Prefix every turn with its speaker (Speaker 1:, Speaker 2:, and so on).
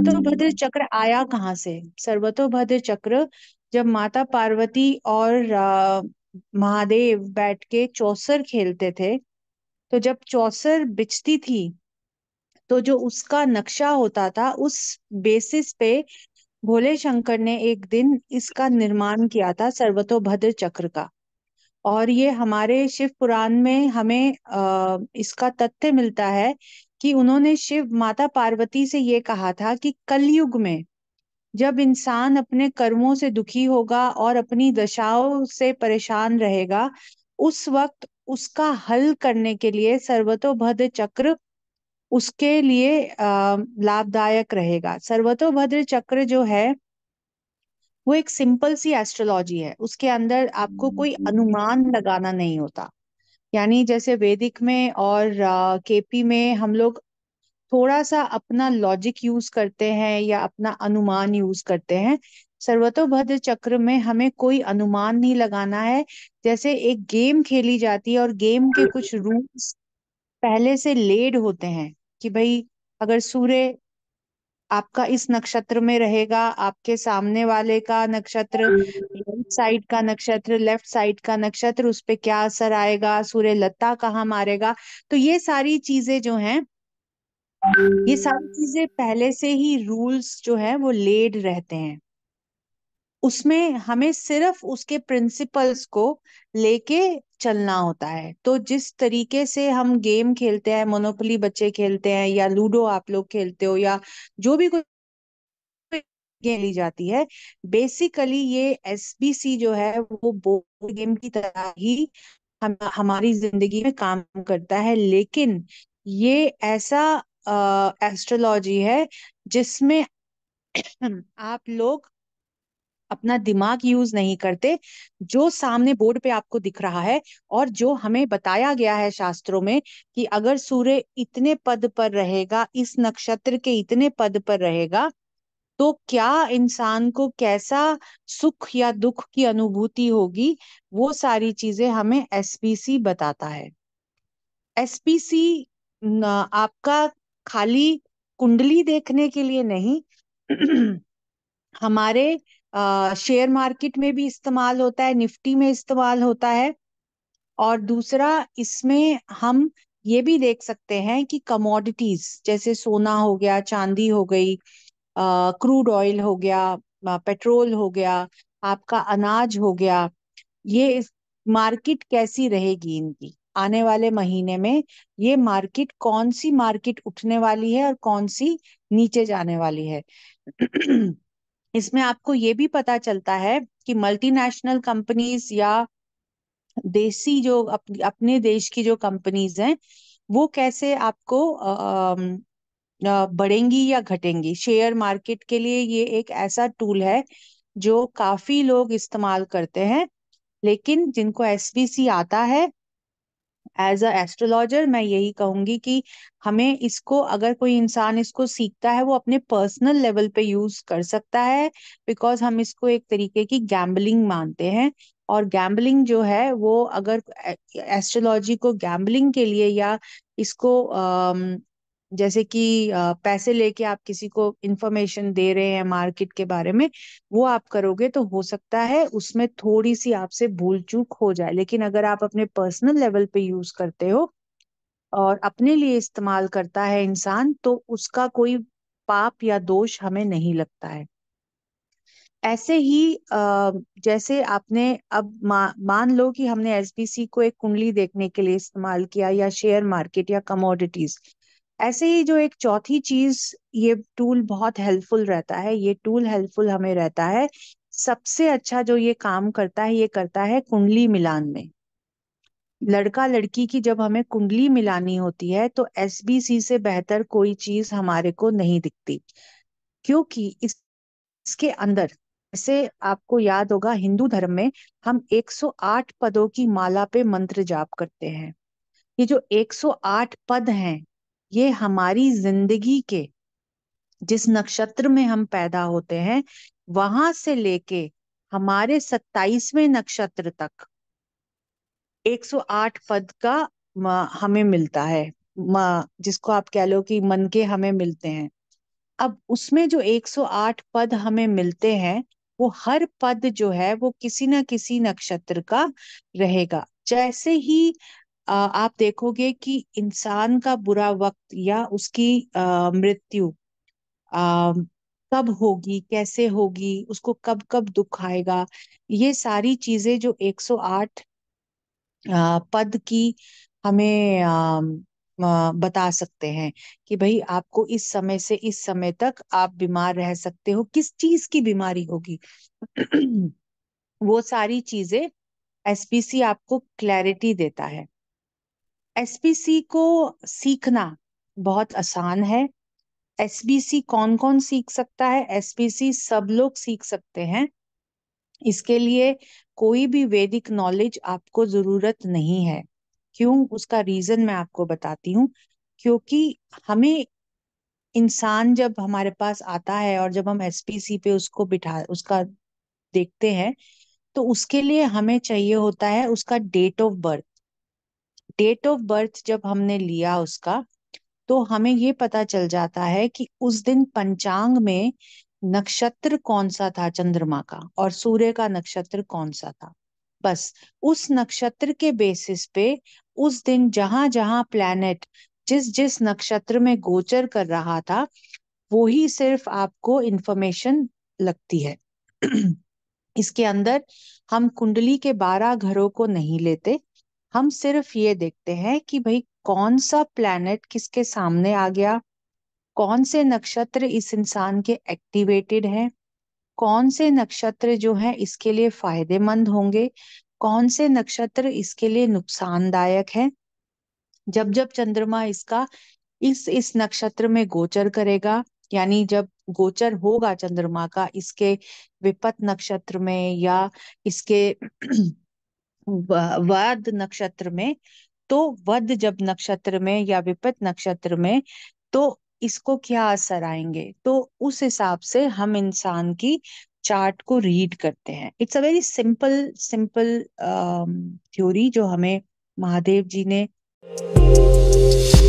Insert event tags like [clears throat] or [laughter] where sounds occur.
Speaker 1: हम्म। सर्वतोभद्र चक्र आया कहाँ से सर्वतोभद्र चक्र जब माता पार्वती और महादेव बैठ के चौसर खेलते थे तो जब चौसर बिछती थी तो जो उसका नक्शा होता था उस बेसिस पे भोले शंकर ने एक दिन इसका निर्माण किया था सर्वतोभद्र चक्र का और ये हमारे शिव पुराण में हमें आ, इसका तथ्य मिलता है कि उन्होंने शिव माता पार्वती से ये कहा था कि कलयुग में जब इंसान अपने कर्मों से दुखी होगा और अपनी दशाओं से परेशान रहेगा उस वक्त उसका हल करने के लिए सर्वतोभद्र चक्र उसके लिए लाभदायक रहेगा सर्वतोभद्र चक्र जो है वो एक सिंपल सी एस्ट्रोलॉजी है उसके अंदर आपको कोई हम्म। अनुमान लगाना नहीं होता यानी जैसे वैदिक में और केपी में हम लोग थोड़ा सा अपना लॉजिक यूज करते हैं या अपना अनुमान यूज करते हैं सर्वतोभद्र चक्र में हमें कोई अनुमान नहीं लगाना है जैसे एक गेम खेली जाती है और गेम के कुछ रूल्स पहले से लेड होते हैं कि भाई अगर सूर्य आपका इस नक्षत्र में रहेगा आपके सामने वाले का नक्षत्र राइट साइड का नक्षत्र लेफ्ट साइड का नक्षत्र उस पर क्या असर आएगा सूर्य लता कहाँ मारेगा तो ये सारी चीजें जो हैं ये सारी चीजें पहले से ही रूल्स जो है वो लेड रहते हैं उसमें हमें सिर्फ उसके प्रिंसिपल्स को लेके चलना होता है तो जिस तरीके से हम गेम खेलते हैं मोनोपली बच्चे खेलते हैं या लूडो आप लोग खेलते हो या जो भी कुछ खेली जाती है बेसिकली ये एसबीसी जो है वो बोर्ड गेम की तरह ही हम हमारी जिंदगी में काम करता है लेकिन ये ऐसा एस्ट्रोलॉजी है जिसमें आप लोग अपना दिमाग यूज नहीं करते जो सामने बोर्ड पे आपको दिख रहा है और जो हमें बताया गया है शास्त्रों में कि अगर सूर्य इतने पद पर रहेगा इस नक्षत्र के इतने पद पर रहेगा तो क्या इंसान को कैसा सुख या दुख की अनुभूति होगी वो सारी चीजें हमें एसपीसी बताता है एसपीसी आपका खाली कुंडली देखने के लिए नहीं [clears throat] हमारे शेयर मार्केट में भी इस्तेमाल होता है निफ्टी में इस्तेमाल होता है और दूसरा इसमें हम ये भी देख सकते हैं कि कमोडिटीज जैसे सोना हो गया चांदी हो गई क्रूड ऑयल हो गया पेट्रोल हो गया आपका अनाज हो गया ये मार्केट कैसी रहेगी इनकी आने वाले महीने में ये मार्केट कौन सी मार्केट उठने वाली है और कौन सी नीचे जाने वाली है [clears throat] इसमें आपको ये भी पता चलता है कि मल्टीनेशनल कंपनीज या देसी जो अप, अपने देश की जो कंपनीज हैं वो कैसे आपको आ, आ, बढ़ेंगी या घटेंगी शेयर मार्केट के लिए ये एक ऐसा टूल है जो काफी लोग इस्तेमाल करते हैं लेकिन जिनको एस आता है एज अ एस्ट्रोलॉजर मैं यही कहूंगी कि हमें इसको अगर कोई इंसान इसको सीखता है वो अपने पर्सनल लेवल पे यूज कर सकता है बिकॉज हम इसको एक तरीके की गैम्बलिंग मानते हैं और गैम्बलिंग जो है वो अगर एस्ट्रोलॉजी को गैम्बलिंग के लिए या इसको जैसे कि पैसे लेके आप किसी को इंफॉर्मेशन दे रहे हैं मार्केट के बारे में वो आप करोगे तो हो सकता है उसमें थोड़ी सी आपसे भूल चूक हो जाए लेकिन अगर आप अपने पर्सनल लेवल पे यूज करते हो और अपने लिए इस्तेमाल करता है इंसान तो उसका कोई पाप या दोष हमें नहीं लगता है ऐसे ही जैसे आपने अब मा, मान लो कि हमने एसबीसी को एक कुंडली देखने के लिए इस्तेमाल किया या शेयर मार्केट या कमोडिटीज ऐसे ही जो एक चौथी चीज ये टूल बहुत हेल्पफुल रहता है ये टूल हेल्पफुल हमें रहता है सबसे अच्छा जो ये काम करता है ये करता है कुंडली मिलान में लड़का लड़की की जब हमें कुंडली मिलानी होती है तो एस से बेहतर कोई चीज हमारे को नहीं दिखती क्योंकि इस इसके अंदर जैसे आपको याद होगा हिंदू धर्म में हम 108 पदों की माला पे मंत्र जाप करते हैं ये जो 108 पद हैं ये हमारी जिंदगी के जिस नक्षत्र में हम पैदा होते हैं वहां से लेके हमारे सत्ताईसवें नक्षत्र तक 108 पद का हमें मिलता है जिसको आप कह लो कि मन के हमें मिलते हैं अब उसमें जो 108 पद हमें मिलते हैं वो हर पद जो है वो किसी ना किसी नक्षत्र का रहेगा जैसे ही आप देखोगे कि इंसान का बुरा वक्त या उसकी मृत्यु कब होगी कैसे होगी उसको कब कब दुख आएगा ये सारी चीजें जो 108 पद की हमें बता सकते हैं कि भाई आपको इस समय से इस समय तक आप बीमार रह सकते हो किस चीज की बीमारी होगी [clears throat] वो सारी चीजें एसपीसी आपको क्लैरिटी देता है एस सी को सीखना बहुत आसान है एस सी कौन कौन सीख सकता है एस सी सब लोग सीख सकते हैं इसके लिए कोई भी वैदिक नॉलेज आपको जरूरत नहीं है क्यों उसका रीजन मैं आपको बताती हूँ क्योंकि हमें इंसान जब हमारे पास आता है और जब हम एस पी सी पे उसको बिठा उसका देखते हैं तो उसके लिए हमें चाहिए होता है उसका date of birth date of birth जब हमने लिया उसका तो हमें ये पता चल जाता है कि उस दिन पंचांग में नक्षत्र कौन सा था चंद्रमा का और सूर्य का नक्षत्र कौन सा था बस उस नक्षत्र के बेसिस पे उस दिन जहां जहां प्लैनेट जिस जिस नक्षत्र में गोचर कर रहा था वो ही सिर्फ आपको इंफॉर्मेशन लगती है [clears throat] इसके अंदर हम कुंडली के बारह घरों को नहीं लेते हम सिर्फ ये देखते हैं कि भाई कौन सा प्लैनेट किसके सामने आ गया कौन से नक्षत्र इस इंसान के एक्टिवेटेड हैं कौन से नक्षत्र जो है इसके लिए फायदेमंद होंगे कौन से नक्षत्र इसके लिए नुकसानदायक है जब जब चंद्रमा इसका इस इस नक्षत्र में गोचर करेगा यानी जब गोचर होगा चंद्रमा का इसके विपत नक्षत्र में या इसके वाद नक्षत्र में तो वद जब नक्षत्र में या विपत नक्षत्र में तो इसको क्या असर आएंगे तो उस हिसाब से हम इंसान की चार्ट को रीड करते हैं it's a very simple simple theory जो हमें महादेव जी ने